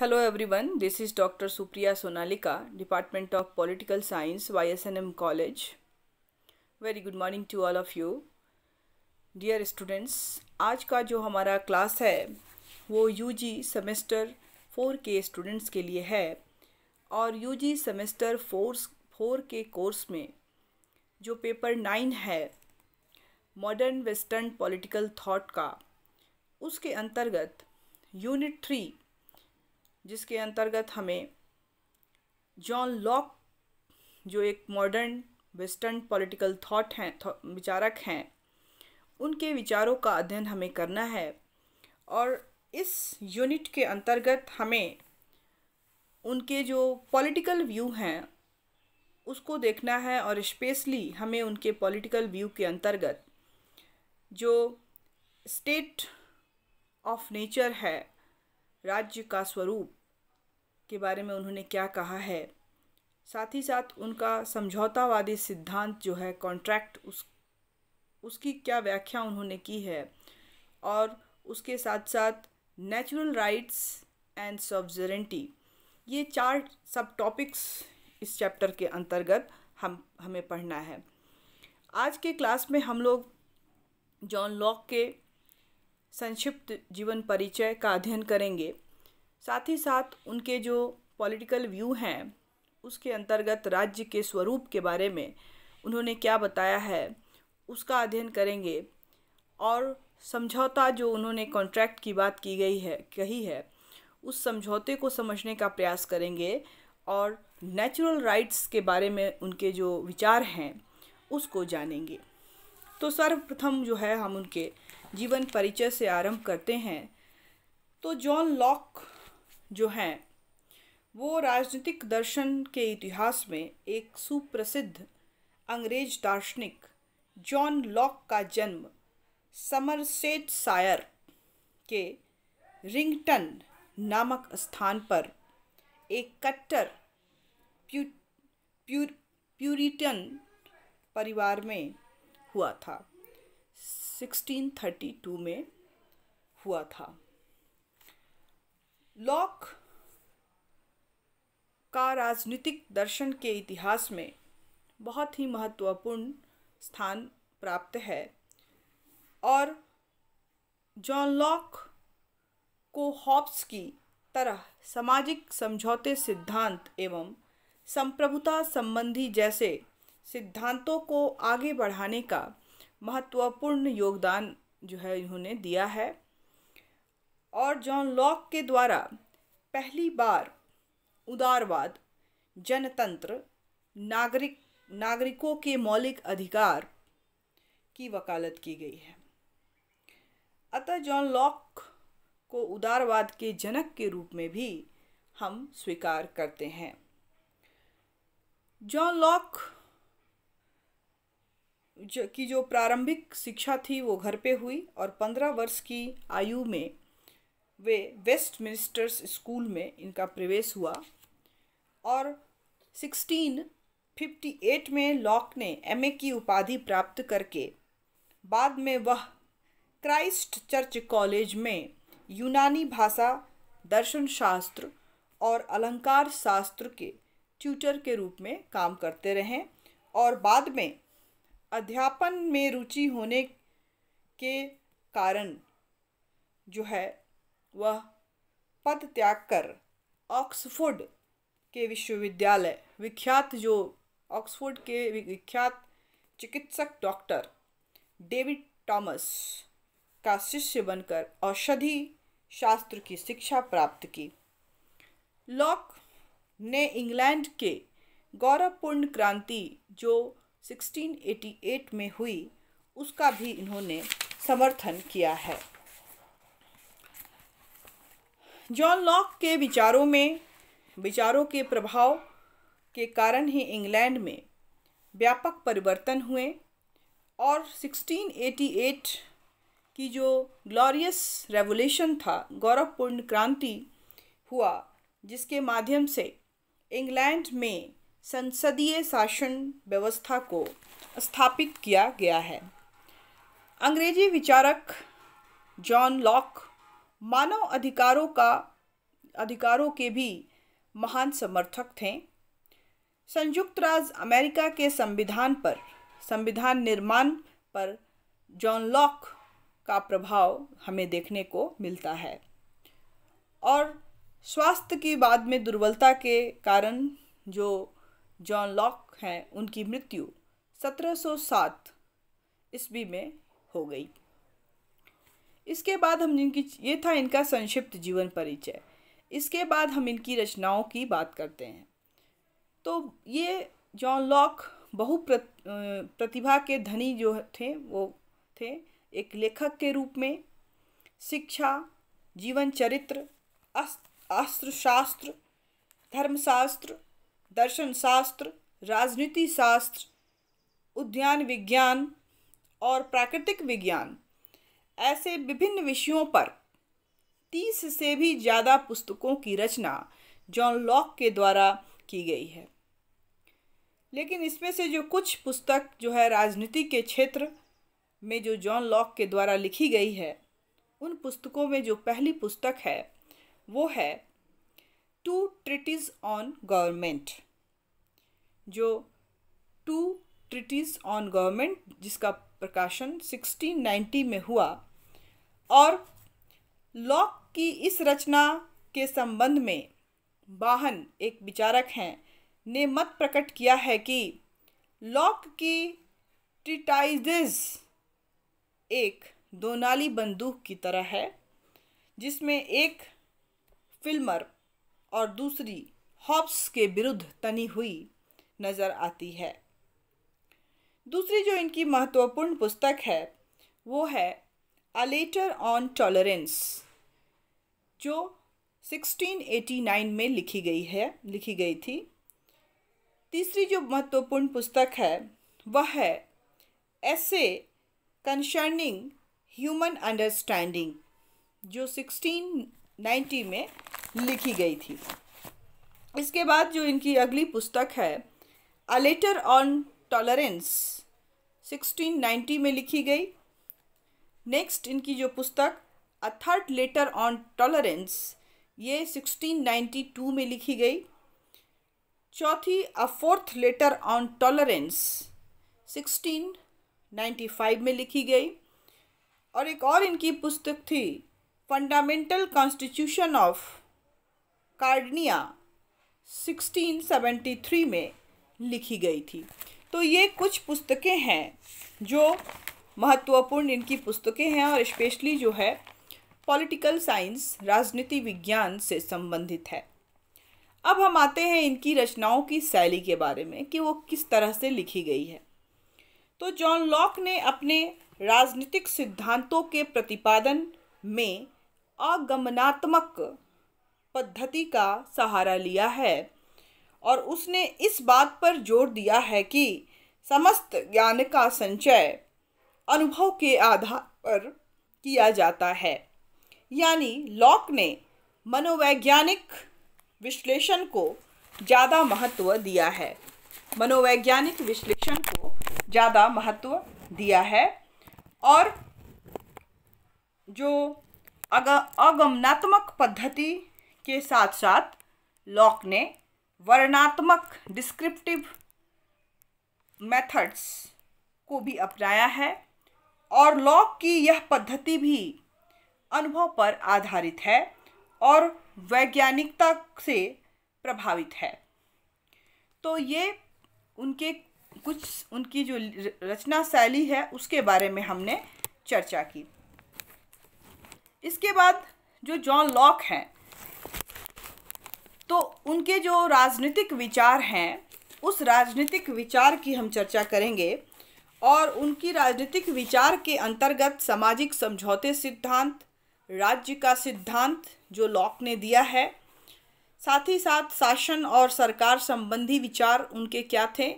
hello everyone this is doctor Supriya Sonalika department of political science Y S N M college very good morning to all of you dear students आज का जो हमारा class है वो UG semester four के students के लिए है और यूजी सेमेस्टर फोर फोर के कोर्स में जो पेपर नाइन है मॉडर्न वेस्टर्न पोलिटिकल थाट का उसके अंतर्गत यूनिट थ्री जिसके अंतर्गत हमें जॉन लॉक जो एक मॉडर्न वेस्टर्न पॉलिटिकल थॉट हैं विचारक हैं उनके विचारों का अध्ययन हमें करना है और इस यूनिट के अंतर्गत हमें उनके जो पॉलिटिकल व्यू हैं उसको देखना है और स्पेशली हमें उनके पॉलिटिकल व्यू के अंतर्गत जो स्टेट ऑफ नेचर है राज्य का स्वरूप के बारे में उन्होंने क्या कहा है साथ ही साथ उनका समझौतावादी सिद्धांत जो है कॉन्ट्रैक्ट उस उसकी क्या व्याख्या उन्होंने की है और उसके साथ साथ नेचुरल राइट्स एंड सब्जरेंटी ये चार सब टॉपिक्स इस चैप्टर के अंतर्गत हम हमें पढ़ना है आज के क्लास में हम लोग जॉन लॉक के संक्षिप्त जीवन परिचय का अध्ययन करेंगे साथ ही साथ उनके जो पॉलिटिकल व्यू हैं उसके अंतर्गत राज्य के स्वरूप के बारे में उन्होंने क्या बताया है उसका अध्ययन करेंगे और समझौता जो उन्होंने कॉन्ट्रैक्ट की बात की गई है कही है उस समझौते को समझने का प्रयास करेंगे और नेचुरल राइट्स के बारे में उनके जो विचार हैं उसको जानेंगे तो सर्वप्रथम जो है हम उनके जीवन परिचय से आरंभ करते हैं तो जॉन लॉक जो हैं वो राजनीतिक दर्शन के इतिहास में एक सुप्रसिद्ध अंग्रेज दार्शनिक जॉन लॉक का जन्म समरसेट सायर के रिंगटन नामक स्थान पर एक कट्टर प्यू, प्यू, प्यूरिटन परिवार में हुआ था 1632 में हुआ था लॉक का राजनीतिक दर्शन के इतिहास में बहुत ही महत्वपूर्ण स्थान प्राप्त है और जॉन लॉक को हॉब्स की तरह सामाजिक समझौते सिद्धांत एवं संप्रभुता संबंधी जैसे सिद्धांतों को आगे बढ़ाने का महत्वपूर्ण योगदान जो है इन्होंने दिया है और जॉन लॉक के द्वारा पहली बार उदारवाद जनतंत्र नागरिक नागरिकों के मौलिक अधिकार की वकालत की गई है अतः जॉन लॉक को उदारवाद के जनक के रूप में भी हम स्वीकार करते हैं जॉन लॉक की जो प्रारंभिक शिक्षा थी वो घर पे हुई और पंद्रह वर्ष की आयु में वे वेस्ट मिनिस्टर्स स्कूल में इनका प्रवेश हुआ और 1658 में लॉक ने एमए की उपाधि प्राप्त करके बाद में वह क्राइस्ट चर्च कॉलेज में यूनानी भाषा दर्शन शास्त्र और अलंकार शास्त्र के ट्यूटर के रूप में काम करते रहे और बाद में अध्यापन में रुचि होने के कारण जो है वह पद त्याग कर ऑक्सफोर्ड के विश्वविद्यालय विख्यात जो ऑक्सफोर्ड के विख्यात चिकित्सक डॉक्टर डेविड टॉमस का शिष्य बनकर औषधि शास्त्र की शिक्षा प्राप्त की लॉक ने इंग्लैंड के गौरवपूर्ण क्रांति जो 1688 में हुई उसका भी इन्होंने समर्थन किया है जॉन लॉक के विचारों में विचारों के प्रभाव के कारण ही इंग्लैंड में व्यापक परिवर्तन हुए और 1688 की जो ग्लोरियस रेवोल्यूशन था गौरवपूर्ण क्रांति हुआ जिसके माध्यम से इंग्लैंड में संसदीय शासन व्यवस्था को स्थापित किया गया है अंग्रेजी विचारक जॉन लॉक मानव अधिकारों का अधिकारों के भी महान समर्थक थे संयुक्त राज्य अमेरिका के संविधान पर संविधान निर्माण पर जॉन लॉक का प्रभाव हमें देखने को मिलता है और स्वास्थ्य की बाद में दुर्बलता के कारण जो जॉन लॉक हैं उनकी मृत्यु 1707 ईस्वी में हो गई इसके बाद हम जिनकी ये था इनका संक्षिप्त जीवन परिचय इसके बाद हम इनकी रचनाओं की बात करते हैं तो ये जॉन लॉक बहु प्रतिभा के धनी जो थे वो थे एक लेखक के रूप में शिक्षा जीवन चरित्र अस्त्र शास्त्र धर्मशास्त्र दर्शन शास्त्र राजनीति शास्त्र उद्यान विज्ञान और प्राकृतिक विज्ञान ऐसे विभिन्न विषयों पर तीस से भी ज़्यादा पुस्तकों की रचना जॉन लॉक के द्वारा की गई है लेकिन इसमें से जो कुछ पुस्तक जो है राजनीति के क्षेत्र में जो जॉन लॉक के द्वारा लिखी गई है उन पुस्तकों में जो पहली पुस्तक है वो है टू ट्रिटीज़ ऑन गवर्नमेंट जो टू ट्रिटीज़ ऑन गवर्नमेंट जिसका प्रकाशन 1690 में हुआ और लॉक की इस रचना के संबंध में बाहन एक विचारक हैं ने मत प्रकट किया है कि लॉक की ट्रिटाइजेज एक दोनाली बंदूक की तरह है जिसमें एक फिल्मर और दूसरी हॉब्स के विरुद्ध तनी हुई नज़र आती है दूसरी जो इनकी महत्वपूर्ण पुस्तक है वो है अ लेटर ऑन टॉलरेंस जो 1689 में लिखी गई है लिखी गई थी तीसरी जो महत्वपूर्ण पुस्तक है वह है ऐसे कंसर्निंग ह्यूमन अंडरस्टैंडिंग जो 1690 में लिखी गई थी इसके बाद जो इनकी अगली पुस्तक है अ लेटर ऑन टॉलरेंस 1690 में लिखी गई नेक्स्ट इनकी जो पुस्तक a third letter on tolerance ये 1692 में लिखी गई चौथी a fourth letter on tolerance 1695 में लिखी गई और एक और इनकी पुस्तक थी फंडामेंटल कॉन्स्टिट्यूशन ऑफ कार्डनिया 1673 में लिखी गई थी तो ये कुछ पुस्तकें हैं जो महत्वपूर्ण इनकी पुस्तकें हैं और स्पेशली जो है पॉलिटिकल साइंस राजनीति विज्ञान से संबंधित है अब हम आते हैं इनकी रचनाओं की शैली के बारे में कि वो किस तरह से लिखी गई है तो जॉन लॉक ने अपने राजनीतिक सिद्धांतों के प्रतिपादन में अगमनात्मक पद्धति का सहारा लिया है और उसने इस बात पर जोर दिया है कि समस्त ज्ञान का संचय अनुभव के आधार पर किया जाता है यानी लॉक ने मनोवैज्ञानिक विश्लेषण को ज़्यादा महत्व दिया है मनोवैज्ञानिक विश्लेषण को ज़्यादा महत्व दिया है और जो अगमनात्मक पद्धति के साथ साथ लॉक ने वर्णात्मक डिस्क्रिप्टिव मेथड्स को भी अपनाया है और लॉक की यह पद्धति भी अनुभव पर आधारित है और वैज्ञानिकता से प्रभावित है तो ये उनके कुछ उनकी जो रचना शैली है उसके बारे में हमने चर्चा की इसके बाद जो जॉन लॉक हैं तो उनके जो राजनीतिक विचार हैं उस राजनीतिक विचार की हम चर्चा करेंगे और उनकी राजनीतिक विचार के अंतर्गत सामाजिक समझौते सिद्धांत राज्य का सिद्धांत जो लॉक ने दिया है साथ ही साथ शासन और सरकार संबंधी विचार उनके क्या थे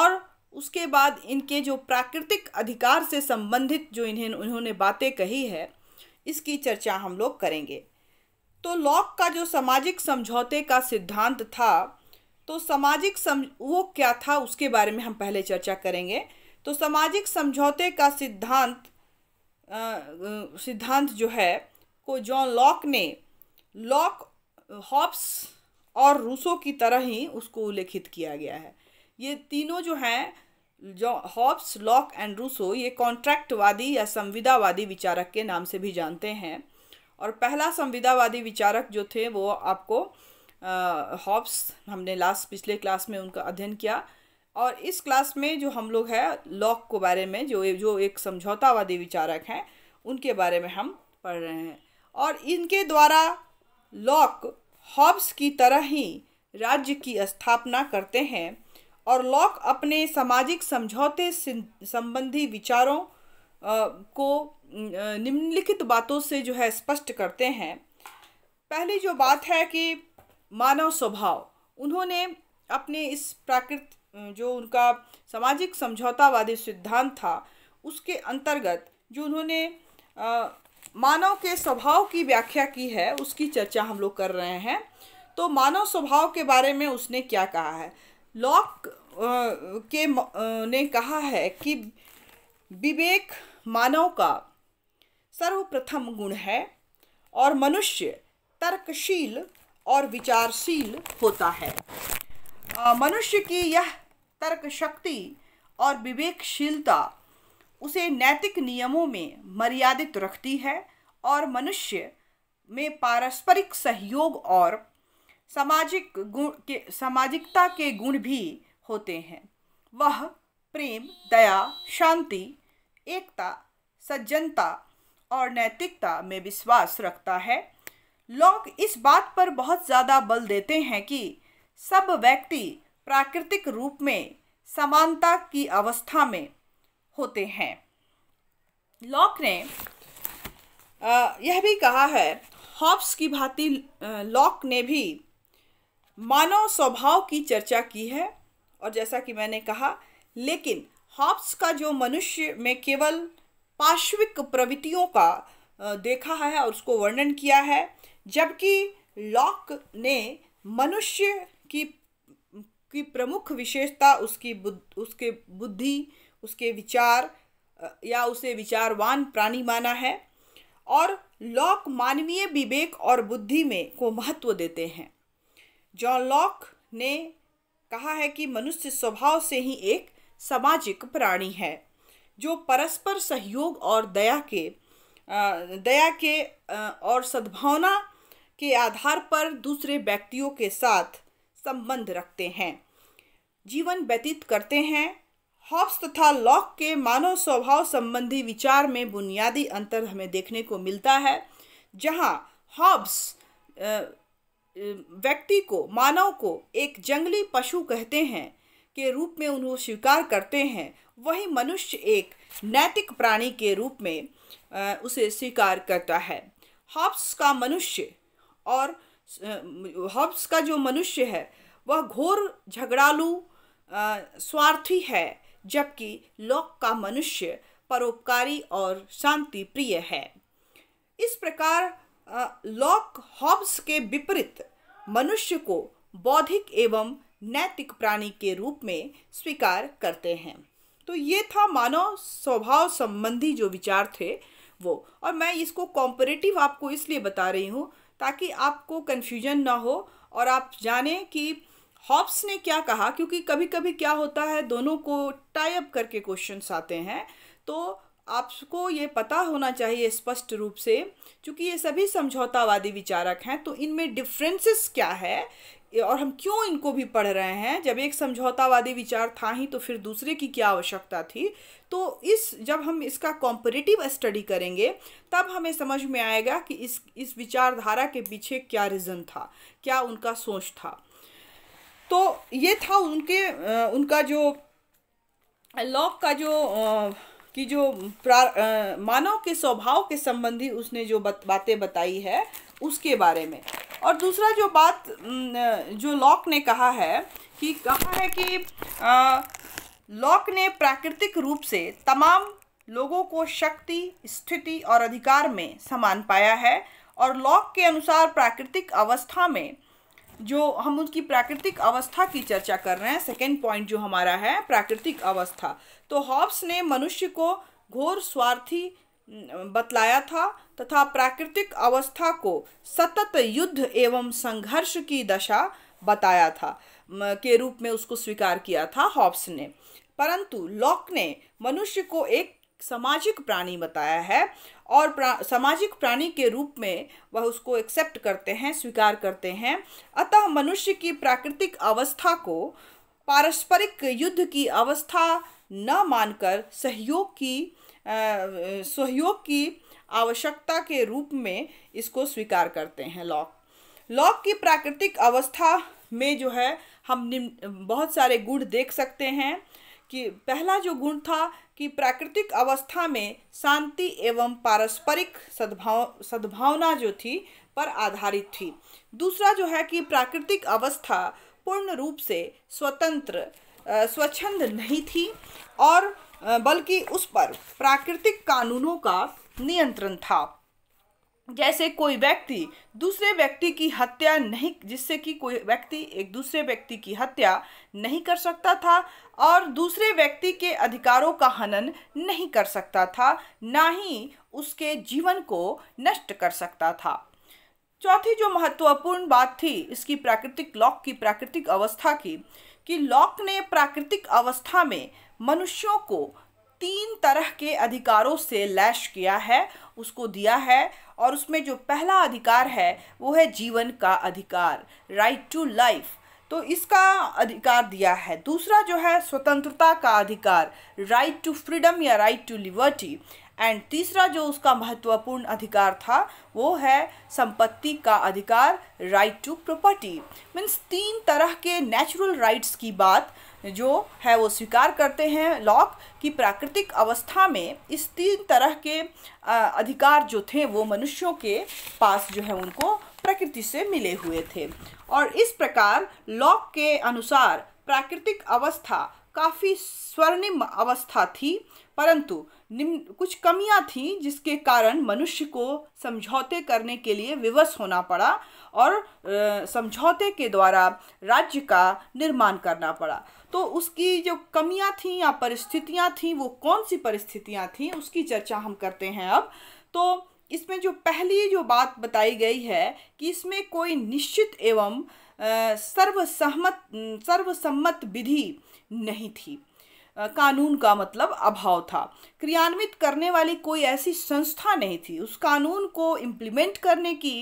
और उसके बाद इनके जो प्राकृतिक अधिकार से संबंधित जो इन्हें उन्होंने बातें कही है इसकी चर्चा हम लोग करेंगे तो लॉक का जो सामाजिक समझौते का सिद्धांत था तो सामाजिक सम वो क्या था उसके बारे में हम पहले चर्चा करेंगे तो सामाजिक समझौते का सिद्धांत सिद्धांत जो है को जॉन लॉक ने लॉक हॉब्स और रूसो की तरह ही उसको उल्लेखित किया गया है ये तीनों जो हैं जो हॉब्स लॉक एंड रूसो ये कॉन्ट्रैक्टवादी या संविदावादी विचारक के नाम से भी जानते हैं और पहला संविदावादी विचारक जो थे वो आपको हॉब्स हमने लास्ट पिछले क्लास में उनका अध्ययन किया और इस क्लास में जो हम लोग हैं लॉक को बारे में जो जो एक समझौतावादी विचारक हैं उनके बारे में हम पढ़ रहे हैं और इनके द्वारा लॉक हॉब्स की तरह ही राज्य की स्थापना करते हैं और लॉक अपने सामाजिक समझौते संबंधी विचारों को निम्नलिखित बातों से जो है स्पष्ट करते हैं पहली जो बात है कि मानव स्वभाव उन्होंने अपने इस प्राकृत जो उनका सामाजिक समझौतावादी सिद्धांत था उसके अंतर्गत जो उन्होंने मानव के स्वभाव की व्याख्या की है उसकी चर्चा हम लोग कर रहे हैं तो मानव स्वभाव के बारे में उसने क्या कहा है लॉक के ने कहा है कि विवेक मानव का सर्वप्रथम गुण है और मनुष्य तर्कशील और विचारशील होता है मनुष्य की यह तर्क शक्ति और विवेकशीलता उसे नैतिक नियमों में मर्यादित रखती है और मनुष्य में पारस्परिक सहयोग और सामाजिक गुण के सामाजिकता के गुण भी होते हैं वह प्रेम दया शांति एकता सज्जनता और नैतिकता में विश्वास रखता है लोग इस बात पर बहुत ज़्यादा बल देते हैं कि सब व्यक्ति प्राकृतिक रूप में समानता की अवस्था में होते हैं लॉक ने यह भी कहा है हॉब्स की भांति लॉक ने भी मानव स्वभाव की चर्चा की है और जैसा कि मैंने कहा लेकिन हॉब्स का जो मनुष्य में केवल पार्श्विक प्रवृत्तियों का देखा है और उसको वर्णन किया है जबकि लॉक ने मनुष्य की की प्रमुख विशेषता उसकी बुद्ध उसके बुद्धि उसके विचार या उसे विचारवान प्राणी माना है और लॉक मानवीय विवेक और बुद्धि में को महत्व देते हैं जॉन लॉक ने कहा है कि मनुष्य स्वभाव से ही एक सामाजिक प्राणी है जो परस्पर सहयोग और दया के दया के और सद्भावना के आधार पर दूसरे व्यक्तियों के साथ संबंध रखते हैं जीवन व्यतीत करते हैं हॉब्स तथा लॉक के मानव स्वभाव संबंधी विचार में बुनियादी अंतर हमें देखने को मिलता है जहां हॉब्स व्यक्ति को मानव को एक जंगली पशु कहते हैं के रूप में उन्हें स्वीकार करते हैं वही मनुष्य एक नैतिक प्राणी के रूप में उसे स्वीकार करता है हॉब्स का मनुष्य और हॉब्स का जो मनुष्य है वह घोर झगड़ालू स्वार्थी है जबकि लोक का मनुष्य परोपकारी और शांति प्रिय है इस प्रकार लॉक हॉब्स के विपरीत मनुष्य को बौद्धिक एवं नैतिक प्राणी के रूप में स्वीकार करते हैं तो ये था मानव स्वभाव संबंधी जो विचार थे वो और मैं इसको कॉम्परेटिव आपको इसलिए बता रही हूँ ताकि आपको कन्फ्यूजन ना हो और आप जाने कि हॉब्स ने क्या कहा क्योंकि कभी कभी क्या होता है दोनों को टाइप करके क्वेश्चन आते हैं तो आपको ये पता होना चाहिए स्पष्ट रूप से क्योंकि ये सभी समझौतावादी विचारक हैं तो इनमें डिफरेंसेस क्या है और हम क्यों इनको भी पढ़ रहे हैं जब एक समझौतावादी विचार था ही तो फिर दूसरे की क्या आवश्यकता थी तो इस जब हम इसका कॉम्परेटिव स्टडी करेंगे तब हमें समझ में आएगा कि इस इस विचारधारा के पीछे क्या रीज़न था क्या उनका सोच था तो ये था उनके उनका जो लॉक का जो कि जो मानव के स्वभाव के संबंधी उसने जो बत, बातें बताई है उसके बारे में और दूसरा जो बात जो लॉक ने कहा है कि कहा है कि लॉक ने प्राकृतिक रूप से तमाम लोगों को शक्ति स्थिति और अधिकार में समान पाया है और लॉक के अनुसार प्राकृतिक अवस्था में जो हम उसकी प्राकृतिक अवस्था की चर्चा कर रहे हैं सेकेंड पॉइंट जो हमारा है प्राकृतिक अवस्था तो हॉब्स ने मनुष्य को घोर स्वार्थी बतलाया था तथा प्राकृतिक अवस्था को सतत युद्ध एवं संघर्ष की दशा बताया था के रूप में उसको स्वीकार किया था हॉब्स ने परंतु लॉक ने मनुष्य को एक सामाजिक प्राणी बताया है और प्रा, सामाजिक प्राणी के रूप में वह उसको एक्सेप्ट करते हैं स्वीकार करते हैं अतः मनुष्य की प्राकृतिक अवस्था को पारस्परिक युद्ध की अवस्था न मानकर सहयोग की आ, सहयोग की आवश्यकता के रूप में इसको स्वीकार करते हैं लॉक लॉक की प्राकृतिक अवस्था में जो है हम बहुत सारे गुण देख सकते हैं कि पहला जो गुण था कि प्राकृतिक अवस्था में शांति एवं पारस्परिक सद्भाव सद्भावना जो थी पर आधारित थी दूसरा जो है कि प्राकृतिक अवस्था पूर्ण रूप से स्वतंत्र स्वच्छंद नहीं थी और बल्कि उस पर प्राकृतिक कानूनों का नियंत्रण था जैसे कोई व्यक्ति दूसरे व्यक्ति की हत्या नहीं जिससे कि कोई व्यक्ति एक दूसरे व्यक्ति की हत्या नहीं कर सकता था और दूसरे व्यक्ति के अधिकारों का हनन नहीं कर सकता था ना ही उसके जीवन को नष्ट कर सकता था चौथी जो महत्वपूर्ण बात थी इसकी प्राकृतिक लॉक की प्राकृतिक अवस्था की कि लॉक ने प्राकृतिक अवस्था में मनुष्यों को तीन तरह के अधिकारों से लैश किया है उसको दिया है और उसमें जो पहला अधिकार है वो है जीवन का अधिकार राइट टू लाइफ तो इसका अधिकार दिया है दूसरा जो है स्वतंत्रता का अधिकार राइट टू फ्रीडम या राइट टू लिबर्टी एंड तीसरा जो उसका महत्वपूर्ण अधिकार था वो है संपत्ति का अधिकार राइट टू प्रॉपर्टी मीन्स तीन तरह के नेचुरल राइट्स की बात जो है वो स्वीकार करते हैं लॉक कि प्राकृतिक अवस्था में इस तीन तरह के अधिकार जो थे वो मनुष्यों के पास जो है उनको प्रकृति से मिले हुए थे और इस प्रकार लॉक के अनुसार प्राकृतिक अवस्था काफ़ी स्वर्णिम अवस्था थी परंतु निम्न कुछ कमियां थीं जिसके कारण मनुष्य को समझौते करने के लिए विवश होना पड़ा और समझौते के द्वारा राज्य का निर्माण करना पड़ा तो उसकी जो कमियां थीं या परिस्थितियां थीं वो कौन सी परिस्थितियां थीं उसकी चर्चा हम करते हैं अब तो इसमें जो पहली जो बात बताई गई है कि इसमें कोई निश्चित एवं सर्वसहमत सर्वसम्मत विधि नहीं थी कानून का मतलब अभाव था क्रियान्वित करने वाली कोई ऐसी संस्था नहीं थी उस कानून को इम्प्लीमेंट करने की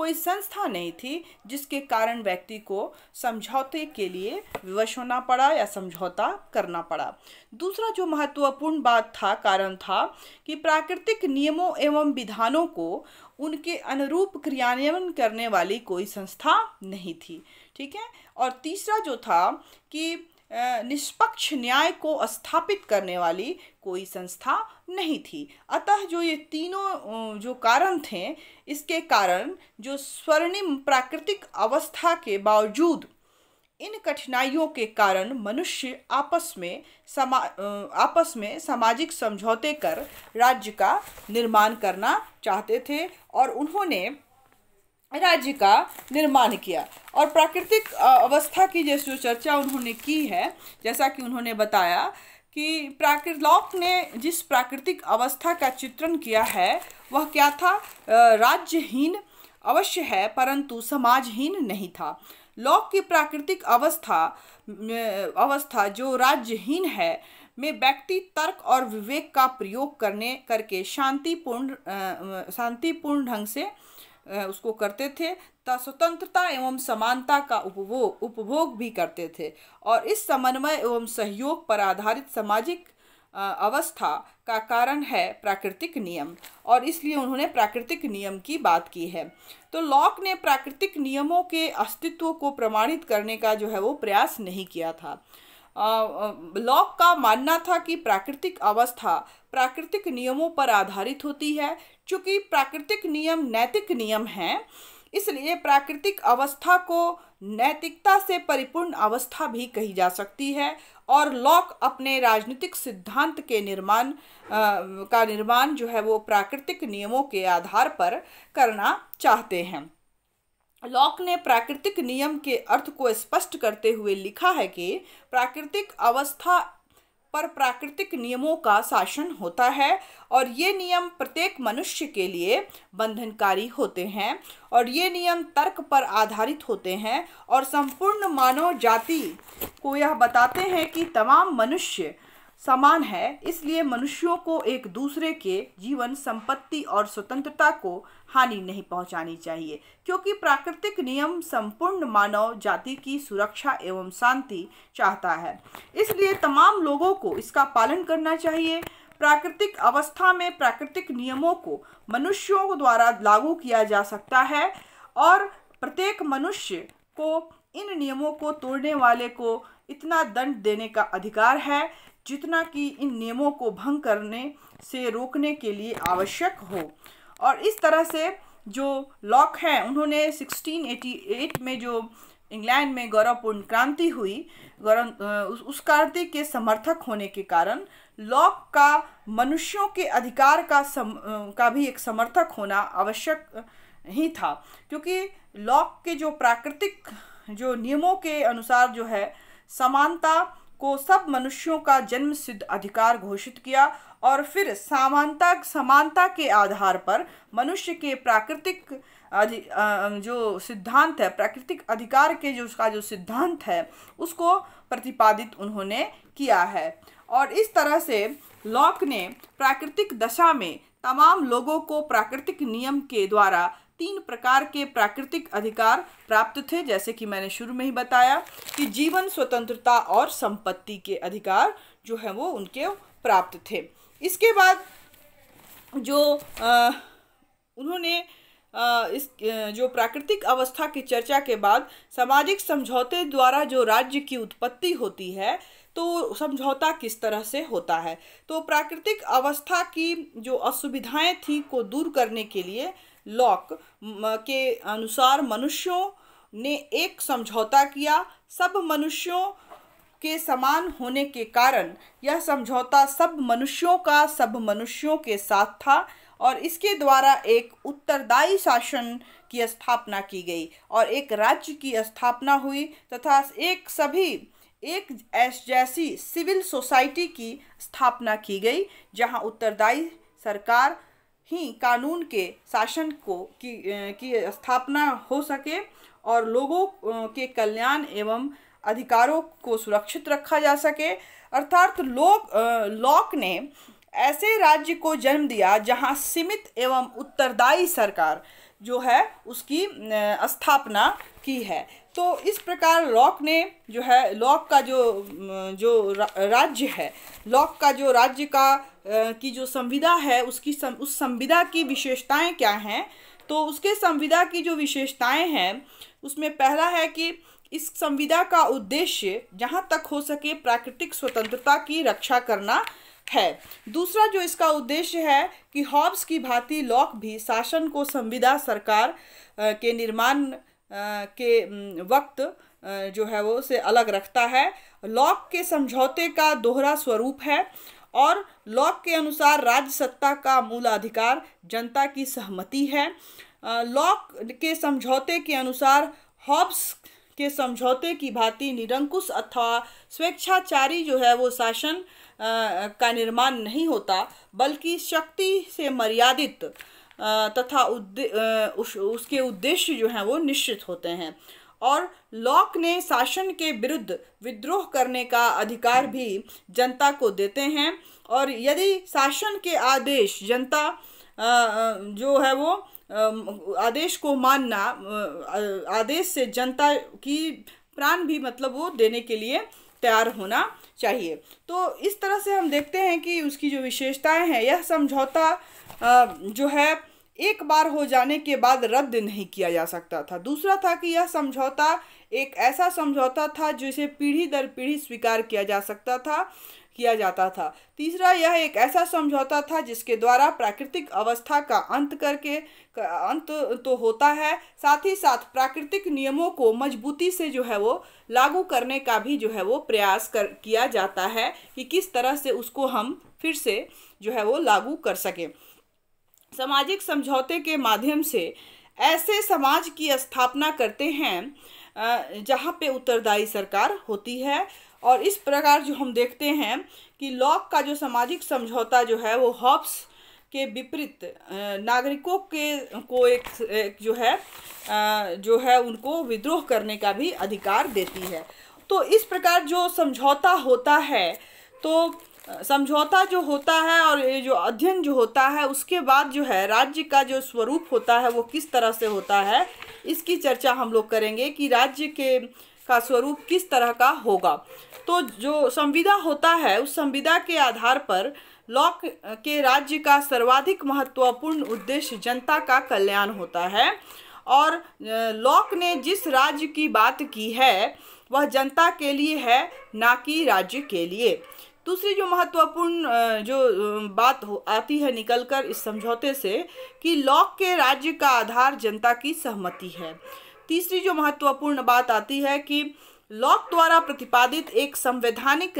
कोई संस्था नहीं थी जिसके कारण व्यक्ति को समझौते के लिए विवश होना पड़ा या समझौता करना पड़ा दूसरा जो महत्वपूर्ण बात था कारण था कि प्राकृतिक नियमों एवं विधानों को उनके अनुरूप क्रियान्वयन करने वाली कोई संस्था नहीं थी ठीक है और तीसरा जो था कि निष्पक्ष न्याय को स्थापित करने वाली कोई संस्था नहीं थी अतः जो ये तीनों जो कारण थे इसके कारण जो स्वर्णिम प्राकृतिक अवस्था के बावजूद इन कठिनाइयों के कारण मनुष्य आपस में समा आपस में सामाजिक समझौते कर राज्य का निर्माण करना चाहते थे और उन्होंने राज्य का निर्माण किया और प्राकृतिक अवस्था की जैसे जो चर्चा उन्होंने की है जैसा कि उन्होंने बताया कि प्राकृत लॉक ने जिस प्राकृतिक अवस्था का चित्रण किया है वह क्या था राज्यहीन अवश्य है परंतु समाजहीन नहीं था लॉक की प्राकृतिक अवस्था अवस्था जो राज्यहीन है में व्यक्ति तर्क और विवेक का प्रयोग करने करके शांतिपूर्ण शांतिपूर्ण ढंग से उसको करते थे तथा स्वतंत्रता एवं समानता का उपभोग उपभोग भी करते थे और इस समन्वय एवं सहयोग पर आधारित सामाजिक अवस्था का कारण है प्राकृतिक नियम और इसलिए उन्होंने प्राकृतिक नियम की बात की है तो लॉक ने प्राकृतिक नियमों के अस्तित्व को प्रमाणित करने का जो है वो प्रयास नहीं किया था लॉक का मानना था कि प्राकृतिक अवस्था प्राकृतिक नियमों पर आधारित होती है चूँकि प्राकृतिक नियम नैतिक नियम हैं इसलिए प्राकृतिक अवस्था को नैतिकता से परिपूर्ण अवस्था भी कही जा सकती है और लॉक अपने राजनीतिक सिद्धांत के निर्माण का निर्माण जो है वो प्राकृतिक नियमों के आधार पर करना चाहते हैं लॉक ने प्राकृतिक नियम के अर्थ को स्पष्ट करते हुए लिखा है कि प्राकृतिक अवस्था पर प्राकृतिक नियमों का शासन होता है और ये नियम प्रत्येक मनुष्य के लिए बंधनकारी होते हैं और ये नियम तर्क पर आधारित होते हैं और संपूर्ण मानव जाति को यह बताते हैं कि तमाम मनुष्य समान है इसलिए मनुष्यों को एक दूसरे के जीवन संपत्ति और स्वतंत्रता को हानि नहीं पहुंचानी चाहिए क्योंकि प्राकृतिक नियम संपूर्ण मानव जाति की सुरक्षा एवं शांति चाहता है इसलिए तमाम लोगों को इसका पालन करना चाहिए प्राकृतिक अवस्था में प्राकृतिक नियमों को मनुष्यों द्वारा लागू किया जा सकता है और प्रत्येक मनुष्य को इन नियमों को तोड़ने वाले को इतना दंड देने का अधिकार है जितना कि इन नियमों को भंग करने से रोकने के लिए आवश्यक हो और इस तरह से जो लॉक हैं उन्होंने 1688 में जो इंग्लैंड में गौरवपूर्ण क्रांति हुई गौरव उस क्रांति के समर्थक होने के कारण लॉक का मनुष्यों के अधिकार का सम का भी एक समर्थक होना आवश्यक ही था क्योंकि लॉक के जो प्राकृतिक जो नियमों के अनुसार जो है समानता को सब मनुष्यों का जन्म सिद्ध अधिकार घोषित किया और फिर समानता समानता के आधार पर मनुष्य के प्राकृतिक जो सिद्धांत है प्राकृतिक अधिकार के जो उसका जो सिद्धांत है उसको प्रतिपादित उन्होंने किया है और इस तरह से लॉक ने प्राकृतिक दशा में तमाम लोगों को प्राकृतिक नियम के द्वारा तीन प्रकार के प्राकृतिक अधिकार प्राप्त थे जैसे कि मैंने शुरू में ही बताया कि जीवन स्वतंत्रता और संपत्ति के अधिकार जो है वो उनके प्राप्त थे इसके बाद जो आ, उन्होंने आ, इस जो प्राकृतिक अवस्था की चर्चा के बाद सामाजिक समझौते द्वारा जो राज्य की उत्पत्ति होती है तो समझौता किस तरह से होता है तो प्राकृतिक अवस्था की जो असुविधाएं थी को दूर करने के लिए लॉक के अनुसार मनुष्यों ने एक समझौता किया सब मनुष्यों के समान होने के कारण यह समझौता सब मनुष्यों का सब मनुष्यों के साथ था और इसके द्वारा एक उत्तरदायी शासन की स्थापना की गई और एक राज्य की स्थापना हुई तथा एक सभी एक जैसी सिविल सोसाइटी की स्थापना की गई जहां उत्तरदायी सरकार ही कानून के शासन को की की स्थापना हो सके और लोगों के कल्याण एवं अधिकारों को सुरक्षित रखा जा सके अर्थात लोग लॉक ने ऐसे राज्य को जन्म दिया जहाँ सीमित एवं उत्तरदायी सरकार जो है उसकी स्थापना की है तो इस प्रकार लॉक ने जो है लॉक का जो जो राज्य है लॉक का जो राज्य का की जो संविदा है उसकी सं, उस संविदा की विशेषताएं क्या हैं तो उसके संविदा की जो विशेषताएं हैं उसमें पहला है कि इस संविदा का उद्देश्य जहाँ तक हो सके प्राकृतिक स्वतंत्रता की रक्षा करना है दूसरा जो इसका उद्देश्य है कि हॉब्स की भांति लॉक भी शासन को संविदा सरकार के निर्माण के वक्त जो है वो से अलग रखता है लॉक के समझौते का दोहरा स्वरूप है और लॉक के अनुसार राज्य सत्ता का मूलाधिकार जनता की सहमति है लॉक के समझौते के अनुसार हॉब्स के समझौते की भांति निरंकुश अथवा स्वेच्छाचारी जो है वो शासन का निर्माण नहीं होता बल्कि शक्ति से मर्यादित तथा उद्दे, उस, उसके उद्देश्य जो हैं वो निश्चित होते हैं और लॉक ने शासन के विरुद्ध विद्रोह करने का अधिकार भी जनता को देते हैं और यदि शासन के आदेश जनता जो है वो आदेश को मानना आदेश से जनता की प्राण भी मतलब वो देने के लिए तैयार होना चाहिए तो इस तरह से हम देखते हैं कि उसकी जो विशेषताएं हैं यह समझौता जो है एक बार हो जाने के बाद रद्द नहीं किया जा सकता था दूसरा था कि यह समझौता एक ऐसा समझौता था जिसे पीढ़ी दर पीढ़ी स्वीकार किया जा सकता था किया जाता था तीसरा यह एक ऐसा समझौता था जिसके द्वारा प्राकृतिक अवस्था का अंत करके अंत तो होता है साथ ही साथ प्राकृतिक नियमों को मजबूती से जो है वो लागू करने का भी जो है वो प्रयास कर किया जाता है कि किस तरह से उसको हम फिर से जो है वो लागू कर सकें सामाजिक समझौते के माध्यम से ऐसे समाज की स्थापना करते हैं जहाँ पे उत्तरदायी सरकार होती है और इस प्रकार जो हम देखते हैं कि लॉक का जो सामाजिक समझौता जो है वो हॉब्स के विपरीत नागरिकों के को एक, एक जो है जो है उनको विद्रोह करने का भी अधिकार देती है तो इस प्रकार जो समझौता होता है तो समझौता जो होता है और ये जो अध्ययन जो होता है उसके बाद जो है राज्य का जो स्वरूप होता है वो किस तरह से होता है इसकी चर्चा हम लोग करेंगे कि राज्य के का स्वरूप किस तरह का होगा तो जो संविदा होता है उस संविदा के आधार पर लॉक के राज्य का सर्वाधिक महत्वपूर्ण उद्देश्य जनता का कल्याण होता है और लॉक ने जिस राज्य की बात की है वह जनता के लिए है ना कि राज्य के लिए दूसरी जो महत्वपूर्ण जो बात हो आती है निकलकर इस समझौते से कि लॉक के राज्य का आधार जनता की सहमति है तीसरी जो महत्वपूर्ण बात आती है कि लॉक द्वारा प्रतिपादित एक संवैधानिक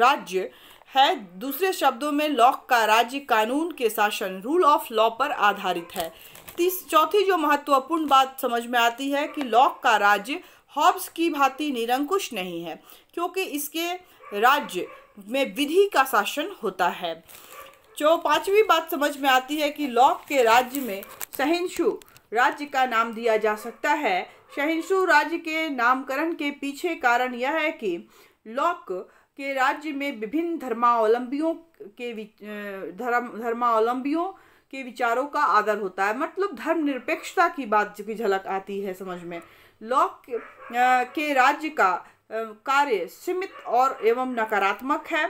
राज्य है दूसरे शब्दों में लॉक का राज्य कानून के शासन रूल ऑफ लॉ पर आधारित है तीस चौथी जो महत्वपूर्ण बात समझ में आती है कि लॉक का राज्य हॉब्स की भांति निरंकुश नहीं है क्योंकि इसके राज्य में विधि का शासन होता है जो पांचवी बात समझ में आती है कि लॉक के राज्य में सहिंशु राज्य का नाम दिया जा सकता है शहिंशु राज्य के नामकरण के पीछे कारण यह है कि लॉक के राज्य में विभिन्न धर्मावलंबियों के धर्म धर्मावलंबियों के विचारों का आदर होता है मतलब धर्मनिरपेक्षता की बात की झलक आती है समझ में लॉक के राज्य का कार्य सीमित और एवं नकारात्मक है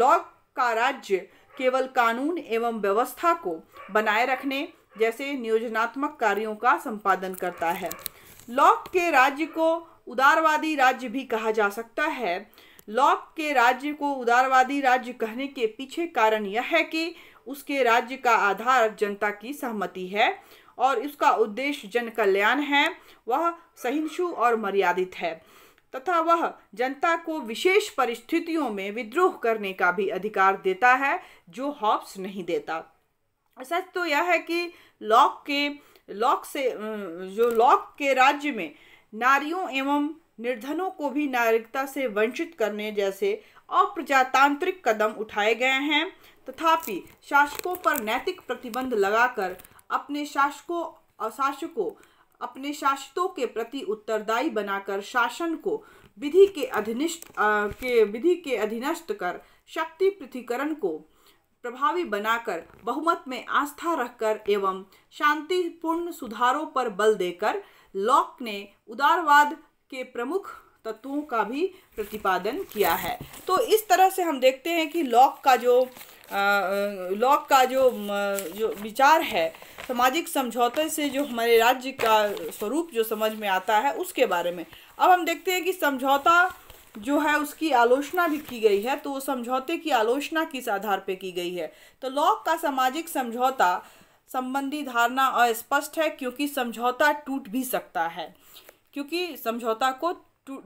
लॉक का राज्य केवल कानून एवं व्यवस्था को बनाए रखने जैसे नियोजनात्मक कार्यों का संपादन करता है लॉक के राज्य को उदारवादी राज्य भी कहा जा सकता है लॉक के राज्य को उदारवादी राज्य कहने के पीछे कारण यह है कि उसके राज्य का आधार जनता की सहमति है और इसका उद्देश्य जन कल्याण है वह सहिष्णु और मर्यादित है तथा वह जनता को विशेष परिस्थितियों में विद्रोह करने का भी अधिकार देता है जो हॉब्स नहीं देता सच तो यह है कि लॉक के लॉक से जो लॉक के राज्य में नारियों एवं निर्धनों को भी नागरिकता से वंचित करने जैसे अप्रजातांत्रिक कदम उठाए गए हैं तथापि शासकों पर नैतिक प्रतिबंध लगाकर अपने शासकों और शासकों अपने शासितों के प्रति उत्तरदायी बनाकर शासन को विधि के अधीनिष्ठ के विधि के अधीनस्थ कर शक्ति पृथ्वीकरण को प्रभावी बनाकर बहुमत में आस्था रखकर एवं शांतिपूर्ण सुधारों पर बल देकर लॉक ने उदारवाद के प्रमुख तत्वों का भी प्रतिपादन किया है तो इस तरह से हम देखते हैं कि लॉक का जो लॉक का जो जो विचार है सामाजिक समझौते से जो हमारे राज्य का स्वरूप जो समझ में आता है उसके बारे में अब हम देखते हैं कि समझौता जो है उसकी आलोचना भी की गई है तो वो समझौते की आलोचना किस आधार पर की गई है तो लॉक का सामाजिक समझौता संबंधी धारणा अस्पष्ट है क्योंकि समझौता टूट भी सकता है क्योंकि समझौता को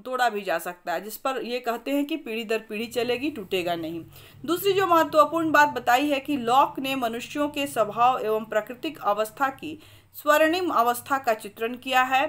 तोड़ा भी जा सकता है जिस पर ये कहते हैं कि पीढ़ी दर पीढ़ी चलेगी टूटेगा नहीं दूसरी जो महत्वपूर्ण बात बताई है कि लॉक ने मनुष्यों के स्वभाव एवं प्राकृतिक अवस्था की स्वर्णिम अवस्था का चित्रण किया है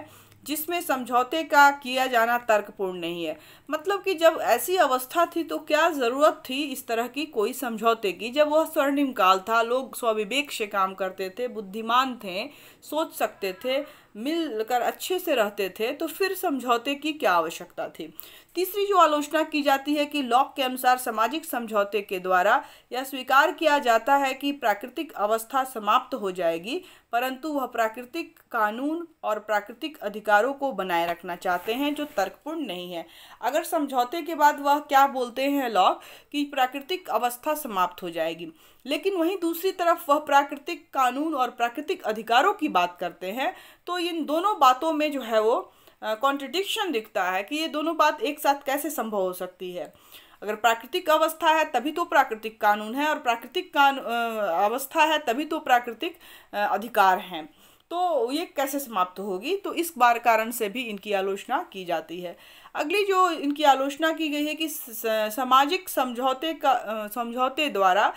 जिसमें समझौते का किया जाना तर्कपूर्ण नहीं है मतलब कि जब ऐसी अवस्था थी तो क्या ज़रूरत थी इस तरह की कोई समझौते की जब वह स्वर्णिम काल था लोग स्वविवेक से काम करते थे बुद्धिमान थे सोच सकते थे मिलकर अच्छे से रहते थे तो फिर समझौते की क्या आवश्यकता थी तीसरी जो आलोचना की जाती है कि लॉक के अनुसार सामाजिक समझौते के द्वारा यह स्वीकार किया जाता है कि प्राकृतिक अवस्था समाप्त हो जाएगी परंतु वह प्राकृतिक कानून और प्राकृतिक अधिकारों को बनाए रखना चाहते हैं जो तर्कपूर्ण नहीं है अगर समझौते के बाद वह क्या बोलते हैं लॉक कि प्राकृतिक अवस्था समाप्त हो जाएगी लेकिन वहीं दूसरी तरफ वह प्राकृतिक कानून और प्राकृतिक अधिकारों की बात करते हैं तो इन दोनों बातों में जो है वो कॉन्ट्रडिक्शन दिखता है कि ये दोनों बात एक साथ कैसे संभव हो सकती है अगर प्राकृतिक अवस्था है तभी तो प्राकृतिक कानून है और प्राकृतिक कान अवस्था है तभी तो प्राकृतिक अधिकार हैं तो ये कैसे समाप्त होगी तो इस बार कारण से भी इनकी आलोचना की जाती है अगली जो इनकी आलोचना की गई है कि सामाजिक समझौते का समझौते द्वारा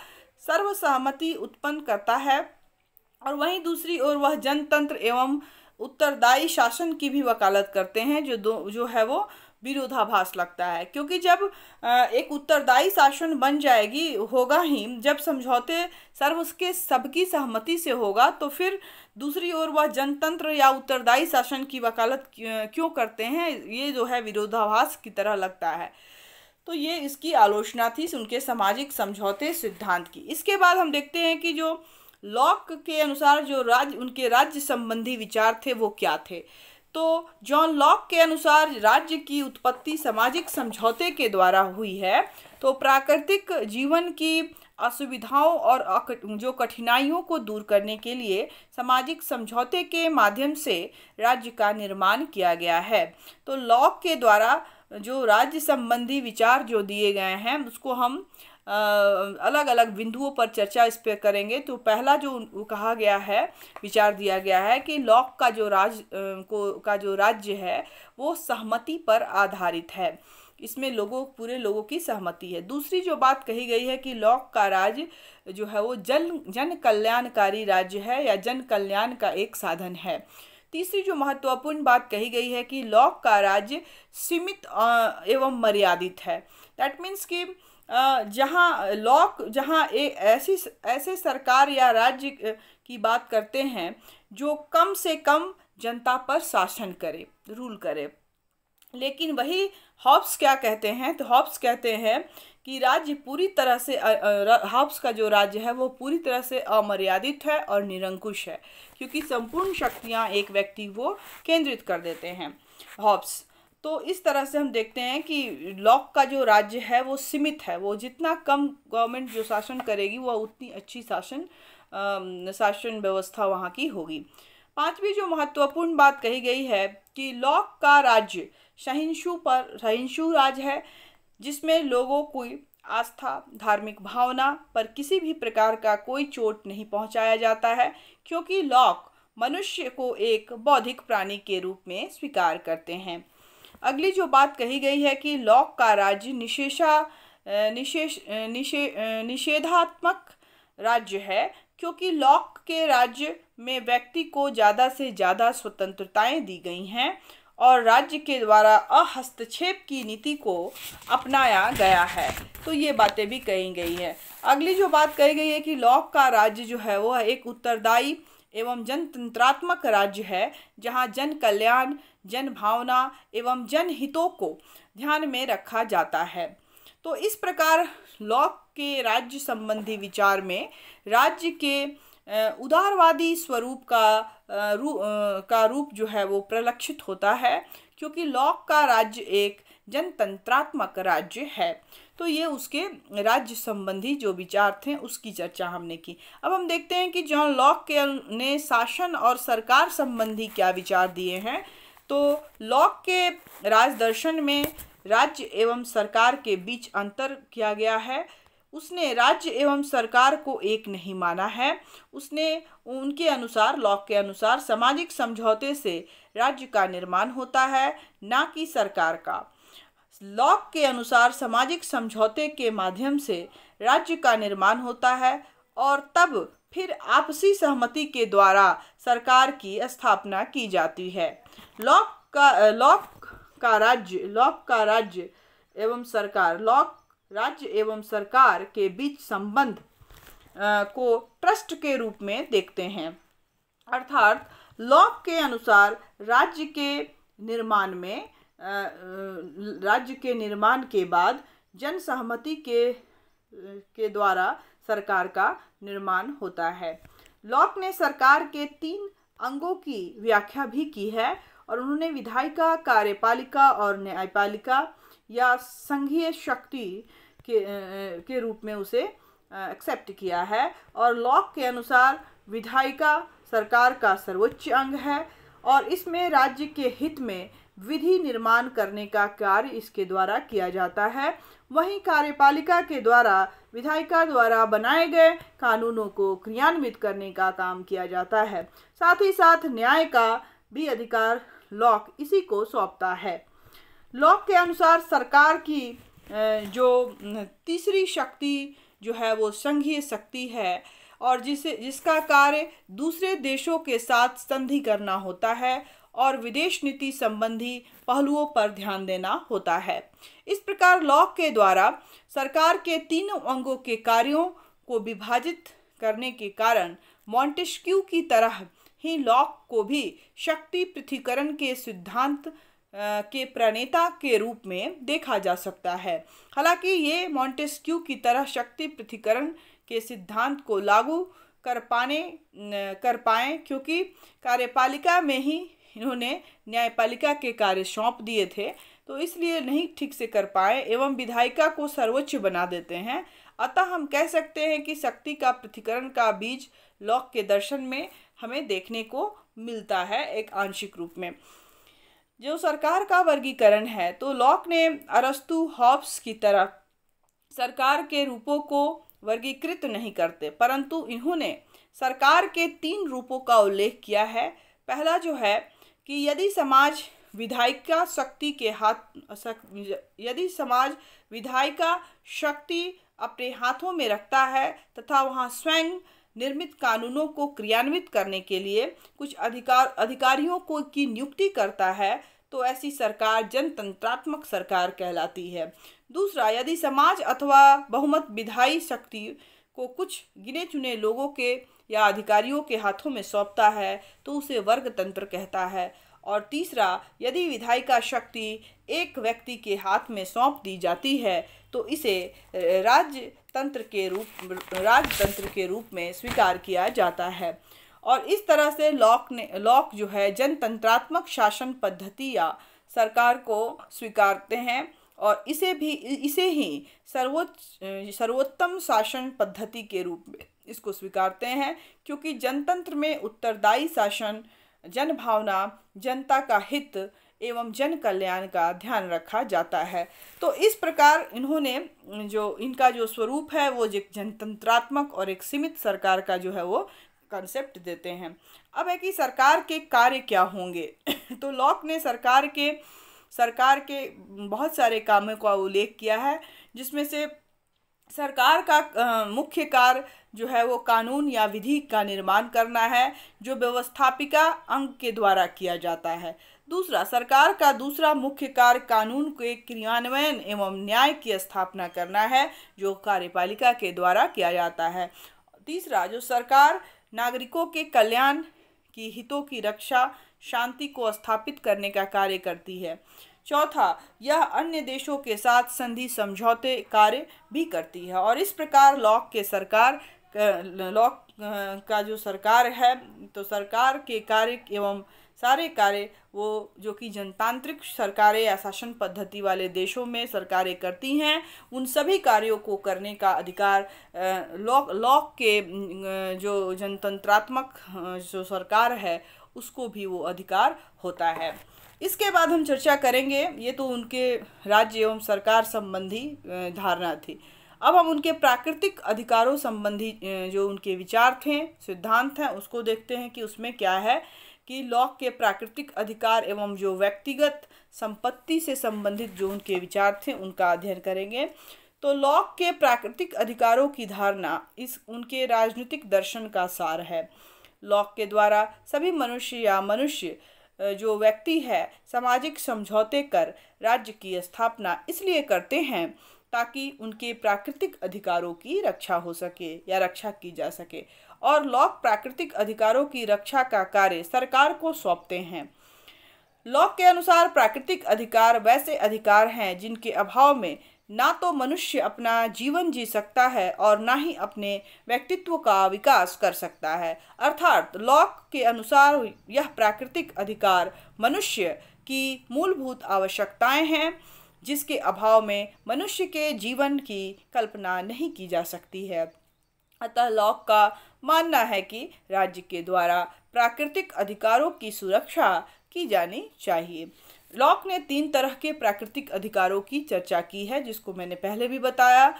सर्वसहमति उत्पन्न करता है और वहीं दूसरी ओर वह जनतंत्र एवं उत्तरदायी शासन की भी वकालत करते हैं जो दो जो है वो विरोधाभास लगता है क्योंकि जब एक उत्तरदायी शासन बन जाएगी होगा ही जब समझौते सर्व उसके सबकी सहमति से होगा तो फिर दूसरी ओर वह जनतंत्र या उत्तरदायी शासन की वकालत क्यों करते हैं ये जो है विरोधाभास की तरह लगता है तो ये इसकी आलोचना थी उनके सामाजिक समझौते सिद्धांत की इसके बाद हम देखते हैं कि जो लॉक के अनुसार जो राज्य उनके राज्य संबंधी विचार थे वो क्या थे तो जॉन लॉक के अनुसार राज्य की उत्पत्ति सामाजिक समझौते के द्वारा हुई है तो प्राकृतिक जीवन की असुविधाओं और जो कठिनाइयों को दूर करने के लिए सामाजिक समझौते के माध्यम से राज्य का निर्माण किया गया है तो लॉक के द्वारा जो राज्य संबंधी विचार जो दिए गए हैं उसको हम आ, अलग अलग बिंदुओं पर चर्चा इस पर करेंगे तो पहला जो कहा गया है विचार दिया गया है कि लॉक का जो राज को का जो राज्य है वो सहमति पर आधारित है इसमें लोगों पूरे लोगों की सहमति है दूसरी जो बात कही गई है कि लॉक का राज्य जो है वो जन जन कल्याणकारी राज्य है या जन कल्याण का एक साधन है तीसरी जो महत्वपूर्ण बात कही गई है कि लॉक का राज्य सीमित एवं मर्यादित है दैट मीन्स कि जहाँ लॉक जहाँ एक ऐसी ऐसे सरकार या राज्य की बात करते हैं जो कम से कम जनता पर शासन करे रूल करे लेकिन वही हॉब्स क्या कहते हैं तो हॉब्स कहते हैं कि राज्य पूरी तरह से हाब्स का जो राज्य है वो पूरी तरह से अमर्यादित है और निरंकुश है क्योंकि संपूर्ण शक्तियाँ एक व्यक्ति को केंद्रित कर देते हैं हॉब्स तो इस तरह से हम देखते हैं कि लॉक का जो राज्य है वो सीमित है वो जितना कम गवर्नमेंट जो शासन करेगी वह उतनी अच्छी शासन शासन व्यवस्था वहाँ की होगी पांचवी जो महत्वपूर्ण बात कही गई है कि लॉक का राज्य सहिंसु पर सहिंसु राज है जिसमें लोगों को आस्था धार्मिक भावना पर किसी भी प्रकार का कोई चोट नहीं पहुंचाया जाता है क्योंकि लॉक मनुष्य को एक बौद्धिक प्राणी के रूप में स्वीकार करते हैं अगली जो बात कही गई है कि लॉक का राज्य निशेषा निशेष निशे निषेधात्मक राज्य है क्योंकि लॉक के राज्य में व्यक्ति को ज़्यादा से ज़्यादा स्वतंत्रताएं दी गई हैं और राज्य के द्वारा अहस्तक्षेप की नीति को अपनाया गया है तो ये बातें भी कही गई है अगली जो बात कही गई है कि लॉक का राज्य जो है वह एक उत्तरदायी एवं जनतंत्रात्मक राज्य है जहाँ जन कल्याण जन भावना एवं जन हितों को ध्यान में रखा जाता है तो इस प्रकार लॉक के राज्य संबंधी विचार में राज्य के उदारवादी स्वरूप का रू का रूप जो है वो प्रलक्षित होता है क्योंकि लॉक का राज्य एक जनतंत्रात्मक राज्य है तो ये उसके राज्य संबंधी जो विचार थे उसकी चर्चा हमने की अब हम देखते हैं कि जॉन लॉक के ने शासन और सरकार संबंधी क्या विचार दिए हैं तो लॉक के राजदर्शन में राज्य एवं सरकार के बीच अंतर किया गया है उसने राज्य एवं सरकार को एक नहीं माना है उसने उनके अनुसार लॉ के अनुसार सामाजिक समझौते से राज्य का निर्माण होता है ना कि सरकार का लॉक के अनुसार सामाजिक समझौते के माध्यम से राज्य का निर्माण होता है और तब फिर आपसी सहमति के द्वारा सरकार की स्थापना की जाती है लॉक का लॉक का राज्य लॉक का राज्य एवं सरकार लॉक राज्य एवं सरकार के बीच संबंध को ट्रस्ट के रूप में देखते हैं अर्थात लॉक के अनुसार राज्य के निर्माण में राज्य के निर्माण के बाद जनसहमति के के द्वारा सरकार का निर्माण होता है लॉक ने सरकार के तीन अंगों की व्याख्या भी की है और उन्होंने विधायिका कार्यपालिका और न्यायपालिका या संघीय शक्ति के के रूप में उसे एक्सेप्ट किया है और लॉक के अनुसार विधायिका सरकार का सर्वोच्च अंग है और इसमें राज्य के हित में विधि निर्माण करने का कार्य इसके द्वारा किया जाता है वहीं कार्यपालिका के द्वारा विधायिका द्वारा बनाए गए कानूनों को क्रियान्वित करने का काम किया जाता है साथ ही साथ न्याय का भी अधिकार लॉक इसी को सौंपता है लॉक के अनुसार सरकार की जो तीसरी शक्ति जो है वो संघीय शक्ति है और जिसे जिसका कार्य दूसरे देशों के साथ संधि करना होता है और विदेश नीति संबंधी पहलुओं पर ध्यान देना होता है इस प्रकार लॉक के द्वारा सरकार के तीनों अंगों के कार्यों को विभाजित करने के कारण मॉन्टेस्क्यू की तरह ही लॉक को भी शक्ति पृथ्वीकरण के सिद्धांत के प्रणेता के रूप में देखा जा सकता है हालांकि ये मॉन्टेस्क्यू की तरह शक्ति पृथ्वीकरण के सिद्धांत को लागू कर पाने कर पाए क्योंकि कार्यपालिका में ही इन्होंने न्यायपालिका के कार्य सौंप दिए थे तो इसलिए नहीं ठीक से कर पाए एवं विधायिका को सर्वोच्च बना देते हैं अतः हम कह सकते हैं कि शक्ति का पृथ्वीकरण का बीज लॉक के दर्शन में हमें देखने को मिलता है एक आंशिक रूप में जो सरकार का वर्गीकरण है तो लॉक ने अरस्तु हॉब्स की तरह सरकार के रूपों को वर्गीकृत नहीं करते परंतु इन्होंने सरकार के तीन रूपों का उल्लेख किया है पहला जो है कि यदि समाज विधायिका शक्ति के हाथ सक, यदि समाज विधायिका शक्ति अपने हाथों में रखता है तथा वहाँ स्वयं निर्मित कानूनों को क्रियान्वित करने के लिए कुछ अधिकार अधिकारियों को की नियुक्ति करता है तो ऐसी सरकार जनतंत्रात्मक सरकार कहलाती है दूसरा यदि समाज अथवा बहुमत विधायी शक्ति को कुछ गिने चुने लोगों के या अधिकारियों के हाथों में सौंपता है तो उसे वर्ग तंत्र कहता है और तीसरा यदि विधायिका शक्ति एक व्यक्ति के हाथ में सौंप दी जाती है तो इसे राज्य तंत्र के रूप राजतंत्र के रूप में स्वीकार किया जाता है और इस तरह से लॉक ने लॉक जो है जनतंत्रात्मक शासन पद्धति या सरकार को स्वीकारते हैं और इसे भी इसे ही सर्वोच्च सर्वोत्तम शासन पद्धति के रूप में इसको स्वीकारते हैं क्योंकि जनतंत्र में उत्तरदायी शासन जन भावना जनता का हित एवं जन कल्याण का ध्यान रखा जाता है तो इस प्रकार इन्होंने जो इनका जो स्वरूप है वो एक जनतंत्रात्मक और एक सीमित सरकार का जो है वो कंसेप्ट देते हैं अब है कि सरकार के कार्य क्या होंगे तो लॉक ने सरकार के सरकार के बहुत सारे कामों का उल्लेख किया है जिसमें से सरकार का मुख्य कार्य जो है वो कानून या विधि का निर्माण करना है जो व्यवस्थापिका अंग के द्वारा किया जाता है दूसरा सरकार का दूसरा मुख्य कार्य कानून के क्रियान्वयन एवं न्याय की स्थापना करना है जो कार्यपालिका के द्वारा किया जाता है तीसरा जो सरकार नागरिकों के कल्याण की हितों की रक्षा शांति को स्थापित करने का कार्य करती है चौथा यह अन्य देशों के साथ संधि समझौते कार्य भी करती है और इस प्रकार लॉक के सरकार लॉक का जो सरकार है तो सरकार के कार्य एवं सारे कार्य वो जो कि जनतांत्रिक सरकारें या शासन पद्धति वाले देशों में सरकारें करती हैं उन सभी कार्यों को करने का अधिकार लॉक लॉक के जो जनतंत्रात्मक जो सरकार है उसको भी वो अधिकार होता है इसके बाद हम चर्चा करेंगे ये तो उनके राज्य एवं सरकार संबंधी धारणा थी अब हम उनके प्राकृतिक अधिकारों संबंधी जो उनके विचार थे सिद्धांत हैं उसको देखते हैं कि उसमें क्या है कि लॉक के प्राकृतिक अधिकार एवं जो व्यक्तिगत संपत्ति से संबंधित जो उनके विचार थे उनका अध्ययन करेंगे तो लॉक के प्राकृतिक अधिकारों की धारणा इस उनके राजनीतिक दर्शन का सार है लॉक के द्वारा सभी मनुष्य या मनुष्य जो व्यक्ति है सामाजिक समझौते कर राज्य की स्थापना इसलिए करते हैं ताकि उनके प्राकृतिक अधिकारों की रक्षा हो सके या रक्षा की जा सके और लॉक प्राकृतिक अधिकारों की रक्षा का कार्य सरकार को सौंपते हैं लॉक के अनुसार प्राकृतिक अधिकार वैसे अधिकार हैं जिनके अभाव में ना तो मनुष्य अपना जीवन जी सकता है और ना ही अपने व्यक्तित्व का विकास कर सकता है अर्थात लॉक के अनुसार यह प्राकृतिक अधिकार मनुष्य की मूलभूत आवश्यकताएं हैं जिसके अभाव में मनुष्य के जीवन की कल्पना नहीं की जा सकती है अतः लॉक का मानना है कि राज्य के द्वारा प्राकृतिक अधिकारों की सुरक्षा की जानी चाहिए लॉक ने तीन तरह के प्राकृतिक अधिकारों की चर्चा की है जिसको मैंने पहले भी बताया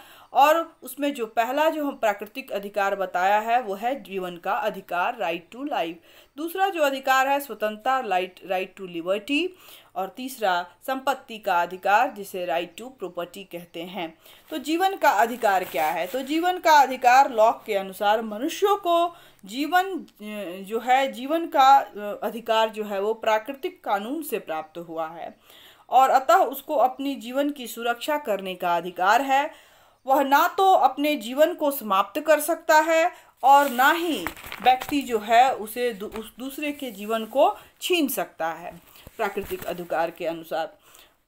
और उसमें जो पहला जो हम प्राकृतिक अधिकार बताया है वो है जीवन का अधिकार राइट टू लाइफ दूसरा जो अधिकार है स्वतंत्रता राइट राइट टू लिबर्टी और तीसरा संपत्ति का अधिकार जिसे राइट टू प्रॉपर्टी कहते हैं तो जीवन का अधिकार क्या है तो जीवन का अधिकार लॉक के अनुसार मनुष्यों को जीवन जो है जीवन का अधिकार जो है वो प्राकृतिक कानून से प्राप्त हुआ है और अतः उसको अपनी जीवन की सुरक्षा करने का अधिकार है वह ना तो अपने जीवन को समाप्त कर सकता है और ना ही व्यक्ति जो है उसे दू, उस दूसरे के जीवन को छीन सकता है प्राकृतिक अधिकार के अनुसार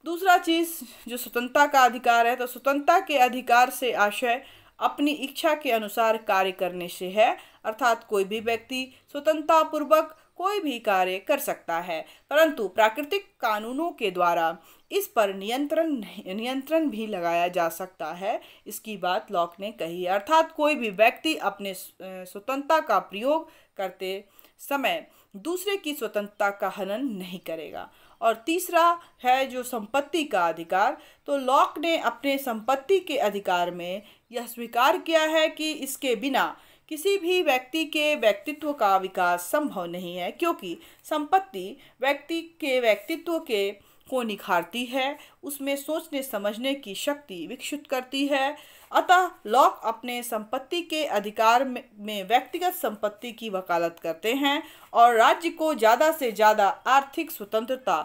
दूसरा चीज़ जो स्वतंत्रता का अधिकार है तो स्वतंत्रता के अधिकार से आशय अपनी इच्छा के अनुसार कार्य करने से है अर्थात कोई भी व्यक्ति स्वतंत्रता पूर्वक कोई भी कार्य कर सकता है परंतु प्राकृतिक कानूनों के द्वारा इस पर नियंत्रण नियंत्रण भी लगाया जा सकता है इसकी बात लॉक ने कही अर्थात कोई भी व्यक्ति अपने स्वतंत्रता का प्रयोग करते समय दूसरे की स्वतंत्रता का हनन नहीं करेगा और तीसरा है जो संपत्ति का अधिकार तो लॉक ने अपने संपत्ति के अधिकार में यह स्वीकार किया है कि इसके बिना किसी भी व्यक्ति के व्यक्तित्व का विकास संभव नहीं है क्योंकि संपत्ति व्यक्ति के व्यक्तित्व के को निखारती है उसमें सोचने समझने की शक्ति विकसित करती है अतः लॉक अपने संपत्ति के अधिकार में व्यक्तिगत संपत्ति की वकालत करते हैं और राज्य को ज़्यादा से ज़्यादा आर्थिक स्वतंत्रता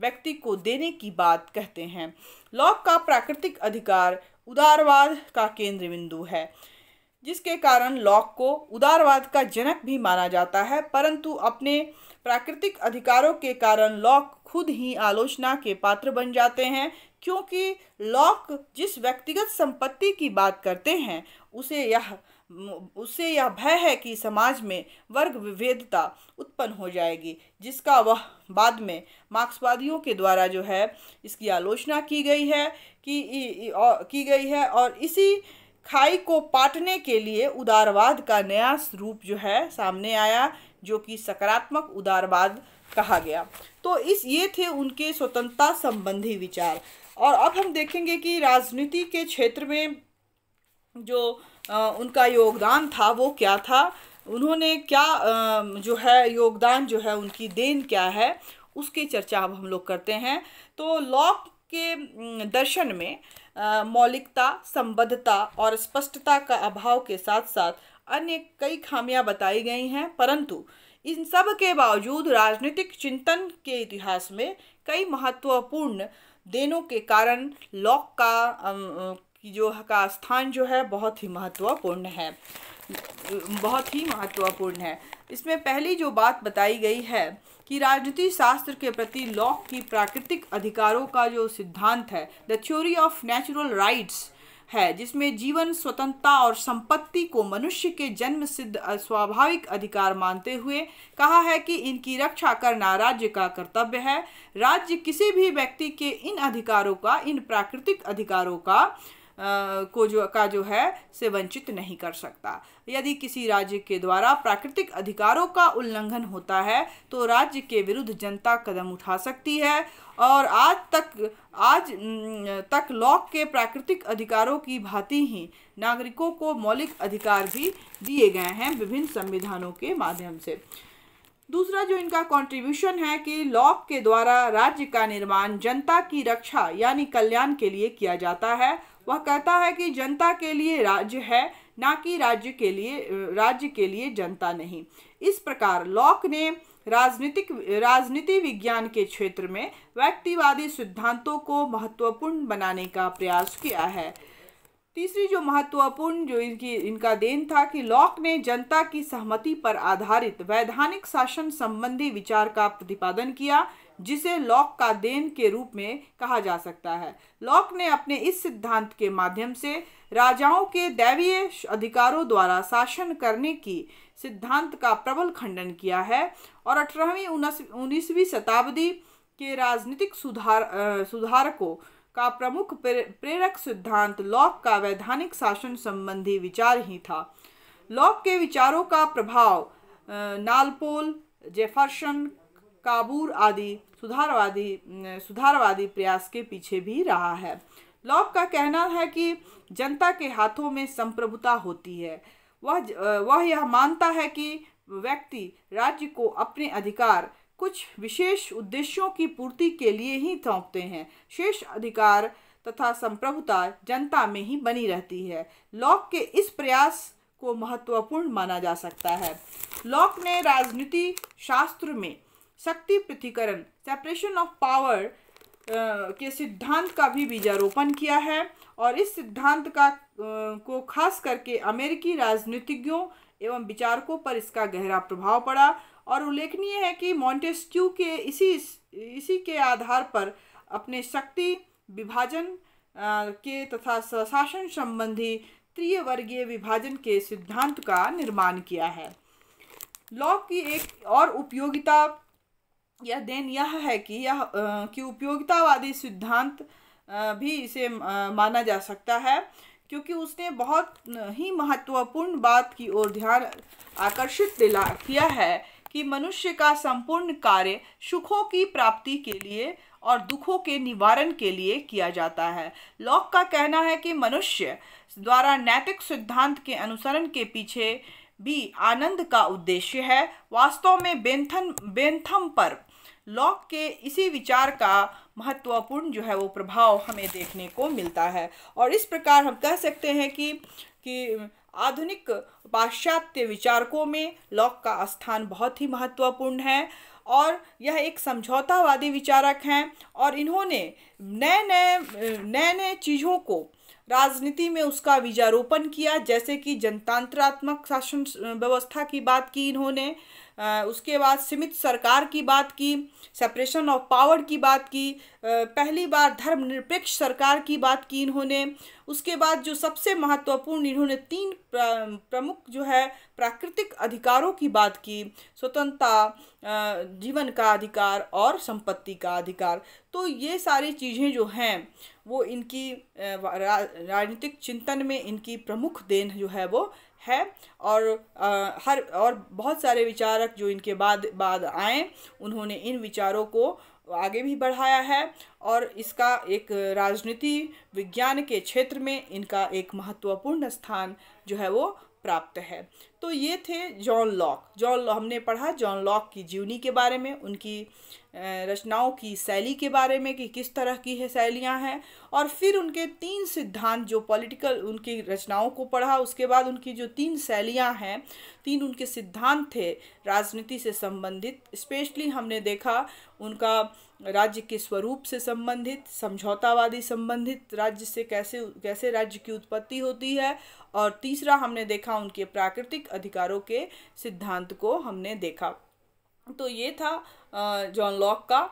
व्यक्ति को देने की बात कहते हैं लॉक का प्राकृतिक अधिकार उदारवाद का केंद्र बिंदु है जिसके कारण लॉक को उदारवाद का जनक भी माना जाता है परंतु अपने प्राकृतिक अधिकारों के कारण लॉक खुद ही आलोचना के पात्र बन जाते हैं क्योंकि लॉक जिस व्यक्तिगत संपत्ति की बात करते हैं उसे यह उसे यह भय है कि समाज में वर्ग विभेदता उत्पन्न हो जाएगी जिसका वह बाद में मार्क्सवादियों के द्वारा जो है इसकी आलोचना की गई है कि की गई है और इसी खाई को पाटने के लिए उदारवाद का नया रूप जो है सामने आया जो कि सकारात्मक उदारवाद कहा गया तो इस ये थे उनके स्वतंत्रता संबंधी विचार और अब हम देखेंगे कि राजनीति के क्षेत्र में जो उनका योगदान था वो क्या था उन्होंने क्या जो है योगदान जो है उनकी देन क्या है उसकी चर्चा अब हम लोग करते हैं तो लॉक के दर्शन में मौलिकता संबद्धता और स्पष्टता का अभाव के साथ साथ अन्य कई खामियां बताई गई हैं परंतु इन सब के बावजूद राजनीतिक चिंतन के इतिहास में कई महत्वपूर्ण देनों के कारण लॉक का जो का स्थान जो है बहुत ही महत्वपूर्ण है बहुत ही महत्वपूर्ण है इसमें पहली जो बात बताई गई है कि राजनीति शास्त्र के प्रति लॉक की प्राकृतिक अधिकारों का जो सिद्धांत है the theory of natural rights है जिसमें जीवन स्वतंत्रता और संपत्ति को मनुष्य के जन्म सिद्ध स्वाभाविक अधिकार मानते हुए कहा है कि इनकी रक्षा करना राज्य का कर्तव्य है राज्य किसी भी व्यक्ति के इन अधिकारों का इन प्राकृतिक अधिकारों का को जो का जो है से वंचित नहीं कर सकता यदि किसी राज्य के द्वारा प्राकृतिक अधिकारों का उल्लंघन होता है तो राज्य के विरुद्ध जनता कदम उठा सकती है और आज तक आज तक लॉक के प्राकृतिक अधिकारों की भांति ही नागरिकों को मौलिक अधिकार भी दिए गए हैं विभिन्न संविधानों के माध्यम से दूसरा जो इनका कंट्रीब्यूशन है कि लॉक के द्वारा राज्य का निर्माण जनता की रक्षा यानी कल्याण के लिए किया जाता है वह कहता है कि जनता के लिए राज्य है ना कि राज्य के लिए राज्य के लिए जनता नहीं इस प्रकार लॉक ने राजनीतिक राजनीति विज्ञान के क्षेत्र में व्यक्तिवादी सिद्धांतों को महत्वपूर्ण बनाने का प्रयास किया है तीसरी जो महत्वपूर्ण जो इनकी इनका देन था कि लॉक ने जनता की सहमति पर आधारित वैधानिक शासन संबंधी विचार का प्रतिपादन किया जिसे लॉक का देन के रूप में कहा जा सकता है लॉक ने अपने इस सिद्धांत के माध्यम से राजाओं के दैवीय अधिकारों द्वारा शासन करने की सिद्धांत का प्रबल खंडन किया है और अठारहवीं उन्नीसवीं शताब्दी के राजनीतिक सुधार आ, सुधारकों का प्रमुख प्रेरक सिद्धांत लॉक का वैधानिक शासन संबंधी विचार ही था लॉक के विचारों का प्रभाव नालपोल जेफरसन काबूर आदि सुधारवादी सुधारवादी प्रयास के पीछे भी रहा है लॉब का कहना है कि जनता के हाथों में संप्रभुता होती है वह वह यह मानता है कि व्यक्ति राज्य को अपने अधिकार कुछ विशेष उद्देश्यों की पूर्ति के लिए ही सौंपते हैं शेष अधिकार तथा संप्रभुता जनता में ही बनी रहती है लॉक के इस प्रयास को महत्वपूर्ण माना जा सकता है लॉक ने राजनीति शास्त्र में शक्ति पृथ्वीकरण सेपरेशन ऑफ पावर के सिद्धांत का भी बीजारोपण किया है और इस सिद्धांत का को खास करके अमेरिकी राजनीतिज्ञों एवं विचारकों पर इसका गहरा प्रभाव पड़ा और उल्लेखनीय है कि मॉन्टेस्क्यू के इसी इसी के आधार पर अपने शक्ति विभाजन के तथा शासन संबंधी त्रिवर्गीय विभाजन के सिद्धांत का निर्माण किया है लॉ की एक और उपयोगिता यह देन यह है कि यह कि उपयोगितावादी सिद्धांत भी इसे माना जा सकता है क्योंकि उसने बहुत ही महत्वपूर्ण बात की ओर ध्यान आकर्षित दिला किया है कि मनुष्य का संपूर्ण कार्य सुखों की प्राप्ति के लिए और दुखों के निवारण के लिए किया जाता है लॉक का कहना है कि मनुष्य द्वारा नैतिक सिद्धांत के अनुसरण के पीछे भी आनंद का उद्देश्य है वास्तव में बेंथन बेंथम पर लॉक के इसी विचार का महत्वपूर्ण जो है वो प्रभाव हमें देखने को मिलता है और इस प्रकार हम कह सकते हैं कि कि आधुनिक पाश्चात्य विचारकों में लॉक का स्थान बहुत ही महत्वपूर्ण है और यह एक समझौतावादी विचारक हैं और इन्होंने नए नए नए नए चीज़ों को राजनीति में उसका बीजारोपण किया जैसे कि जनतांत्रात्मक शासन व्यवस्था की बात की इन्होंने उसके बाद सीमित सरकार की बात की सेपरेशन ऑफ पावर की बात की पहली बार धर्मनिरपेक्ष सरकार की बात की इन्होंने उसके बाद जो सबसे महत्वपूर्ण इन्होंने तीन प्रमुख जो है प्राकृतिक अधिकारों की बात की स्वतंत्रता जीवन का अधिकार और संपत्ति का अधिकार तो ये सारी चीज़ें जो हैं वो इनकी राजनीतिक चिंतन में इनकी प्रमुख देन जो है वो है और आ, हर और बहुत सारे विचारक जो इनके बाद बाद आए उन्होंने इन विचारों को आगे भी बढ़ाया है और इसका एक राजनीति विज्ञान के क्षेत्र में इनका एक महत्वपूर्ण स्थान जो है वो प्राप्त है तो ये थे जॉन लॉक जॉन हमने पढ़ा जॉन लॉक की जीवनी के बारे में उनकी रचनाओं की शैली के बारे में कि किस तरह की है शैलियाँ हैं और फिर उनके तीन सिद्धांत जो पॉलिटिकल उनकी रचनाओं को पढ़ा उसके बाद उनकी जो तीन शैलियाँ हैं तीन उनके सिद्धांत थे राजनीति से संबंधित स्पेशली हमने देखा उनका राज्य के स्वरूप से संबंधित समझौतावादी संबंधित राज्य से कैसे कैसे राज्य की उत्पत्ति होती है और तीसरा हमने देखा उनके प्राकृतिक अधिकारों के सिद्धांत को हमने देखा तो ये था जॉन लॉक का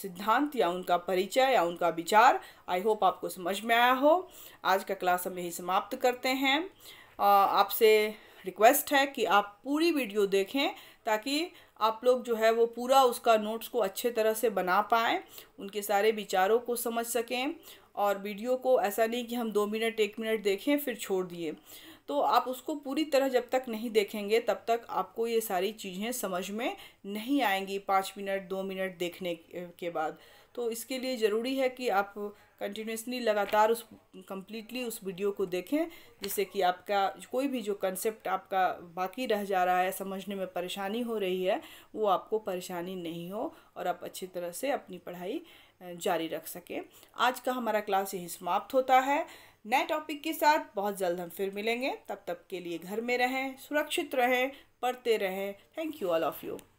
सिद्धांत या उनका परिचय या उनका विचार आई होप आपको समझ में आया हो आज का क्लास हम यही समाप्त करते हैं आपसे रिक्वेस्ट है कि आप पूरी वीडियो देखें ताकि आप लोग जो है वो पूरा उसका नोट्स को अच्छे तरह से बना पाएँ उनके सारे विचारों को समझ सकें और वीडियो को ऐसा नहीं कि हम दो मिनट एक मिनट देखें फिर छोड़ दिए तो आप उसको पूरी तरह जब तक नहीं देखेंगे तब तक आपको ये सारी चीज़ें समझ में नहीं आएंगी पाँच मिनट दो मिनट देखने के बाद तो इसके लिए ज़रूरी है कि आप कंटिन्यूसली लगातार उस कम्प्लीटली उस वीडियो को देखें जिससे कि आपका कोई भी जो कंसेप्ट आपका बाकी रह जा रहा है समझने में परेशानी हो रही है वो आपको परेशानी नहीं हो और आप अच्छी तरह से अपनी पढ़ाई जारी रख सकें आज का हमारा क्लास यही समाप्त होता है नए टॉपिक के साथ बहुत जल्द हम फिर मिलेंगे तब तक के लिए घर में रहें सुरक्षित रहें पढ़ते रहें thank you all of you